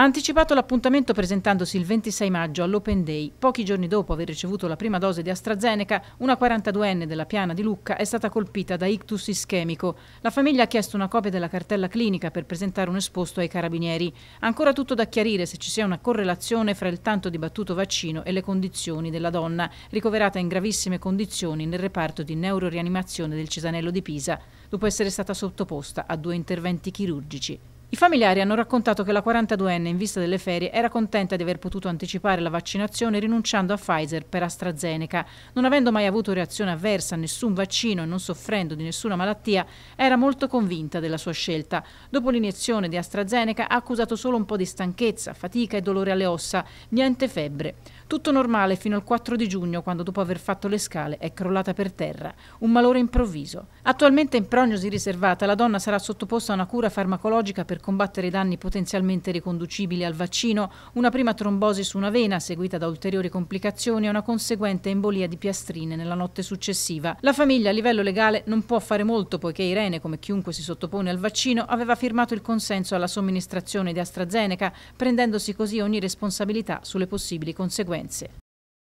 Ha anticipato l'appuntamento presentandosi il 26 maggio all'Open Day. Pochi giorni dopo aver ricevuto la prima dose di AstraZeneca, una 42enne della Piana di Lucca è stata colpita da ictus ischemico. La famiglia ha chiesto una copia della cartella clinica per presentare un esposto ai carabinieri. Ancora tutto da chiarire se ci sia una correlazione fra il tanto dibattuto vaccino e le condizioni della donna, ricoverata in gravissime condizioni nel reparto di neurorianimazione del Cesanello di Pisa, dopo essere stata sottoposta a due interventi chirurgici. I familiari hanno raccontato che la 42enne, in vista delle ferie, era contenta di aver potuto anticipare la vaccinazione rinunciando a Pfizer per AstraZeneca. Non avendo mai avuto reazione avversa a nessun vaccino e non soffrendo di nessuna malattia, era molto convinta della sua scelta. Dopo l'iniezione di AstraZeneca ha accusato solo un po' di stanchezza, fatica e dolore alle ossa, niente febbre. Tutto normale fino al 4 di giugno, quando dopo aver fatto le scale è crollata per terra. Un malore improvviso. Attualmente in prognosi riservata, la donna sarà sottoposta a una cura farmacologica per combattere i danni potenzialmente riconducibili al vaccino, una prima trombosi su una vena seguita da ulteriori complicazioni e una conseguente embolia di piastrine nella notte successiva. La famiglia a livello legale non può fare molto poiché Irene, come chiunque si sottopone al vaccino, aveva firmato il consenso alla somministrazione di AstraZeneca, prendendosi così ogni responsabilità sulle possibili conseguenze.